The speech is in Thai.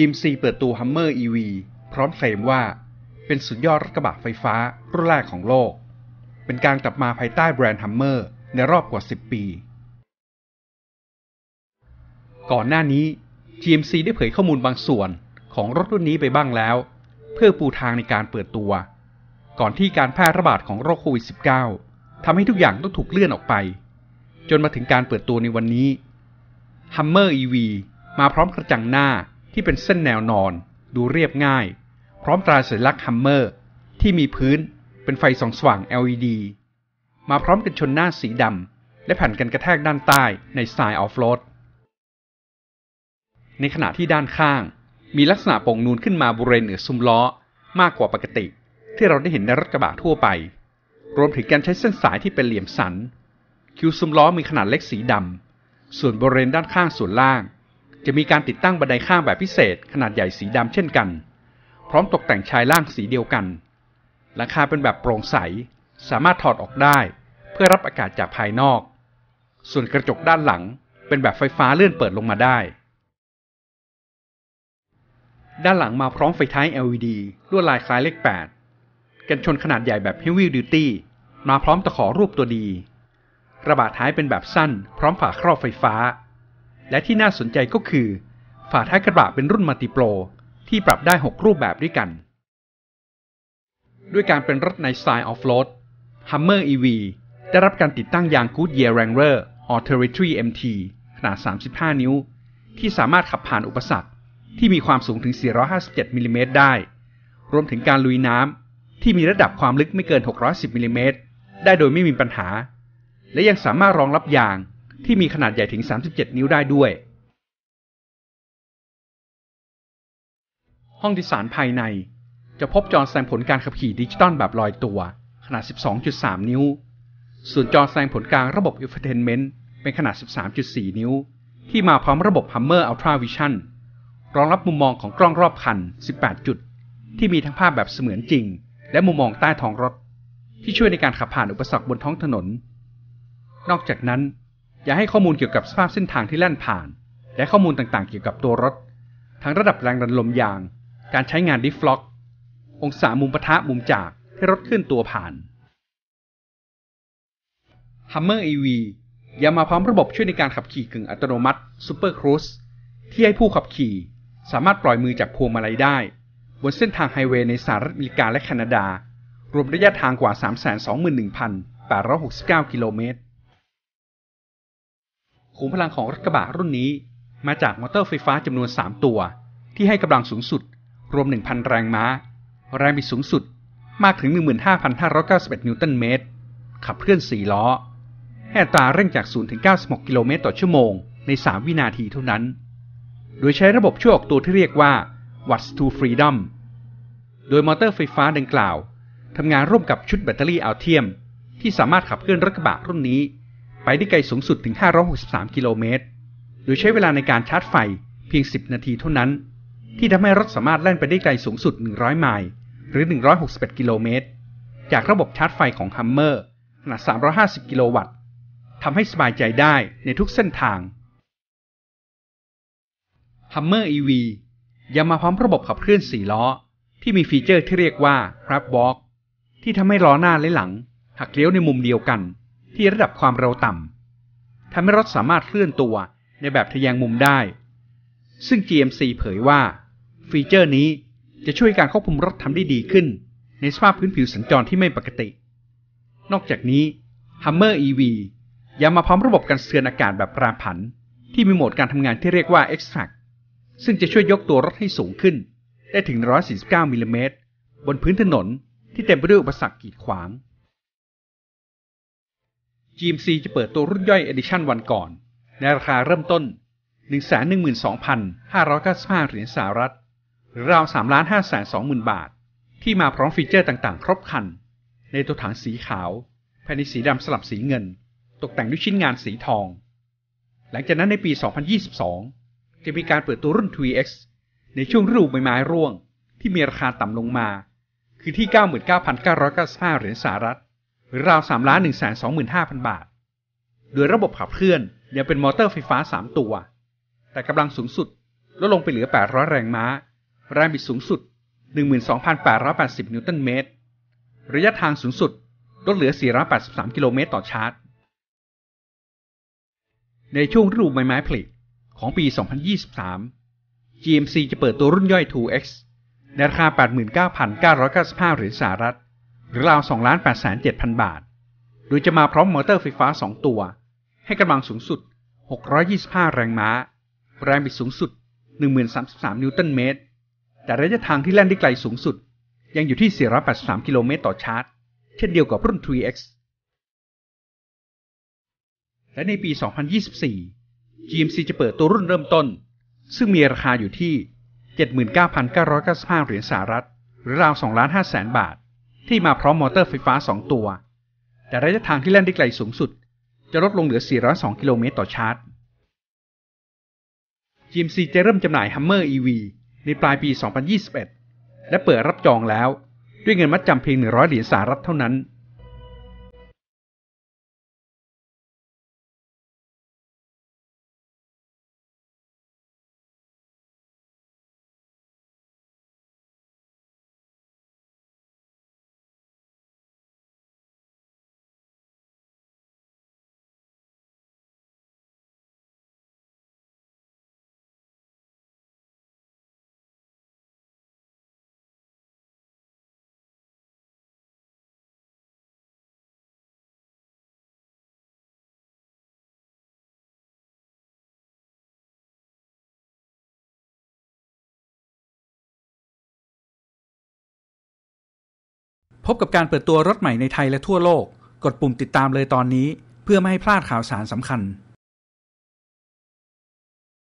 g ีมซีเปิดตัว Hummer EV พร้อมเคลมว่าเป็นสุดยอดรถกระบะไฟฟ้ารุ่นแรกของโลก เป็นการกลับมาภายใต้แบรนด์ Hummer ในรอบกว่า 10 ปี ก่อนหน้านี้ GMC ได้เผยข้อมูลบางส่วนของรถรุ่นนี้ไปบ้างแล้ว เพื่อปูทางในการเปิดตัว ก่อนที่การแพร่ระบาดของโรคโควิด -19 ทำให้ทุกอย่างต้องถูกเลื่อนออกไป จนมาถึงการเปิดตัวในวันนี้ Hummer EV มาพร้อมกระจังหน้าที่เป็นเส้นแนวนอนดูเรียบง่าย พร้อมตราสัญลักษณ์ฮัมเมอร์ ที่มีพื้นเป็นไฟส่องสว่าง LED มาพร้อมกันชนหน้าสีดำและแผ่นกันกระแทกด้านใต้ในสไตล์ออฟโรด ในขณะที่ด้านข้าง มีลักษณะโป่งนูนขึ้นมาบริเวณเหนือซุ้มล้อ มากกว่าปกติ ที่เราได้เห็นในรถกระบะทั่วไป รวมถึงการใช้เส้นสายที่เป็นเหลี่ยมสัน คิวซุ้มล้อมีขนาดเล็กสีดำส่วนบริเวณด้านข้างส่วนล่างจะมีการติดตั้งบันไดข้ามแบบพิเศษขนาดใหญ่สีดำเช่นกัน พร้อมตกแต่งชายล่างสีเดียวกันหลังคาเป็นแบบโปร่งใส สามารถถอดออกได้ เพื่อรับอากาศจากภายนอก ส่วนกระจกด้านหลังเป็นแบบไฟฟ้าเลื่อนเปิดลงมาได้ ด้านหลังมาพร้อมไฟท้าย LED ลวดลายคล้ายเลข 8 กันชนขนาดใหญ่แบบ Heavy Duty มาพร้อมตะขอรูปตัวดีระบาดท้ายเป็นแบบสั้นพร้อมฝาครอบไฟฟ้าและที่น่าสนใจก็คือ ฝาท้ายกระบะเป็นรุ่นมัลติโปรที่ปรับได้ 6 รูปแบบด้วยกัน ด้วยการเป็นรถในสไตล์ออฟโรดฮมอร์อี EV ได้รับการติดตั้งยาง Goodyear Wrangler or Territory MT ขนาด 35 นิ้ว ที่สามารถขับผ่านอุปสรรคที่มีความสูงถึง 457 มิลลิเมตรได้ รวมถึงการลุยน้ำที่มีระดับความลึกไม่เกิน 610มิลลิเมตรได้โดยไม่มีปัญหา และยังสามารถรองรับยางที่มีขนาดใหญ่ถึง 37 นิ้วได้ด้วย ห้องดิสารภายในจะพบจอแสดงผลการขับขี่ดิจิตอลแบบลอยตัว ขนาด 12.3 นิ้ว ส่วนจอแสดงผลการระบบอินฟเทนเมนต์เป็นขนาด 13.4 นิ้ว ที่มาพร้อมระบบ Hammer Ultra Vision รองรับมุมมองของกล้องรอบคัน 18 จุด ที่มีทั้งภาพแบบเสมือนจริง และมุมมองใต้ท้องรถ ที่ช่วยในการขับผ่านอุปสรรคบนท้องถนน นอกจากนั้นอย่าให้ข้อมูลเกี่ยวกับสภาพเส้นทางที่แล่นผ่าน และข้อมูลต่างๆเกี่ยวกับตัวรถ ทั้งระดับแรงดันลมยาง การใช้งานดิฟล็อก องศามุมปะทะมุมจากที่รถเคลื่อนตัวผ่าน Hummer EV ยังมาพร้อมระบบช่วยในการขับขี่กึ่งอัตโนมัติ Super Cruise ที่ให้ผู้ขับขี่สามารถปล่อยมือจากพวงมาลัยได้ บนเส้นทางไฮเวย์ในสหรัฐอเมริกาและแคนาดา รวมระยะทางกว่า 321,869กิโลเมตรขุมพลังของรถกระบะรุ่นนี้มาจากมอเตอร์ไฟฟ้าจำนวน 3 ตัว ที่ให้กำลังสูงสุดรวม 1,000 แรงม้าแรงบิดสูงสุดมากถึง 15,591 นิวตันเมตร ขับเคลื่อน 4 ล้อแห่ตาเร่งจาก 0 ถึง 96 กิโลเมตรต่อชั่วโมงใน 3 วินาทีเท่านั้น โดยใช้ระบบช่วยออกตัวที่เรียกว่า Watts to Freedom โดยมอเตอร์ไฟฟ้าดังกล่าวทำงานร่วมกับชุดแบตเตอรี่อัลเทียม ที่สามารถขับเคลื่อนรถกระบะรุ่นนี้ไปได้ไกลสูงสุดถึง 563 กิโลเมตร โดยใช้เวลาในการชาร์จไฟเพียง 10 นาทีเท่านั้น ที่ทำให้รถสามารถแล่นไปได้ไกลสูงสุด 100 ไมล์ หรือ 161 กิโลเมตร จากระบบชาร์จไฟของฮัมเมอร์ขนาด 350 กิโลวัตต์ทำให้สบายใจได้ในทุกเส้นทางฮัมอร์อี EV ยังมาพร้อมระบบขับเคลื่อน 4 ล้อ ที่มีฟีเจอร์ที่เรียกว่า Grab Walk ที่ทำให้ล้อหน้าและหลัง หักเลี้ยวในมุมเดียวกันที่ระดับความเร็วต่ำทำให้รถสามารถเคลื่อนตัวในแบบทะแยงมุมได้ ซึ่ง GMC เผยว่า ฟีเจอร์นี้จะช่วยการควบคุมรถทำได้ดีขึ้น ในสภาพพื้นผิวสัญจรที่ไม่ปกติ นอกจากนี้ Hummer EV ยังมาพร้อมระบบการเสือนอากาศแบบราผัน ที่มีโหมดการทำงานที่เรียกว่า Extract ซึ่งจะช่วยยกตัวรถให้สูงขึ้น ได้ถึง 149มิลลิเมตรบนพื้นถนน ที่เต็มไปด้วยอุปสรรคกีดขวาง GMC จะเปิดตัวรุ่นย่อย Edition วันก่อน ในราคาเริ่มต้น 112,595เหรียญสหรัฐหรือราว3,520,000 บาท ที่มาพร้อมฟีเจอร์ต่างๆครบคัน ในตัวถังสีขาวแผ่ในสีดำสลับสีเงิน ตกแต่งด้วยชิ้นงานสีทอง หลังจากนั้นในปี 2022 จะมีการเปิดตัวรุ่น 2X ในช่วงฤดูใบไม้ร่วง ที่มีราคาต่ำลงมา คือที่99,995เหรียญสหรัฐหรือราว3ล้าน1 2 5 0 0 0 บาท โดยระบบขับเคลื่อนยังเป็นมอเตอร์ไฟฟ้า 3 ตัว แต่กำลังสูงสุด ลดลงไปเหลือ 800 แรงม้า แรงบิดสูงสุด 12,880 นิวตันเมตร ระยะทางสูงสุดลดเหลือ 483 กิโลเมตรต่อชาร์จ ในช่วงฤดูใบไม้ผลิของปี 2023 GMC จะเปิดตัวรุ่นย่อย 2X ในราคา 89,995เหรียญสหรัฐหรือราว2ล้าน8 7 0 0 0 บาท โดยจะมาพร้อมมอเตอร์ไฟฟ้า 2 ตัว ให้กำลังสูงสุด 625 แรงม้า แรงบิดสูงสุด1033 นิวตันเมตร แต่ระยะทางที่แล่นได้ไกลสูงสุด ยังอยู่ที่ 483กิโลเมตรต่อชาร์จ เช่นเดียวกับรุ่น 3X และในปี 2024 GMC จะเปิดตัวรุ่นเริ่มต้น ซึ่งมีราคาอยู่ที่79,995เหรียญสหรัฐ หรือราว2ล้าน0แสนบาทที่มาพร้อมมอเตอร์ไฟฟ้า 2 ตัว แต่ระยะทางที่เล่นได้ไกลสูงสุด จะลดลงเหลือ 402 กิโลเมตรต่อชาร์จ GMC จะเริ่มจำหน่าย Hummer EV ในปลายปี 2021 และเปิดรับจองแล้วด้วยเงินมัดจำเพียง 100เหรียญสหรัฐเท่านั้นพบกับการเปิดตัวรถใหม่ในไทยและทั่วโลก กดปุ่มติดตามเลยตอนนี้ เพื่อไม่ให้พลาดข่าวสารสำคัญ